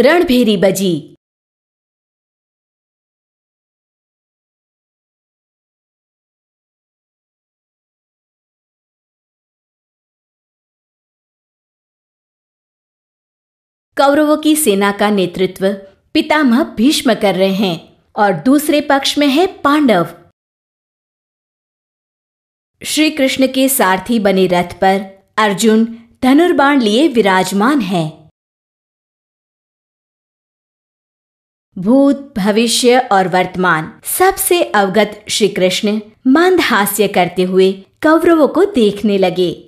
रणभेरी बजी कौरवों की सेना का नेतृत्व पितामह भीष्म कर रहे हैं और दूसरे पक्ष में है पांडव श्री कृष्ण के सारथी बने रथ पर अर्जुन धनुर्बाण लिए विराजमान हैं। भूत भविष्य और वर्तमान सबसे अवगत श्री कृष्ण मंद हास्य करते हुए कौरवों को देखने लगे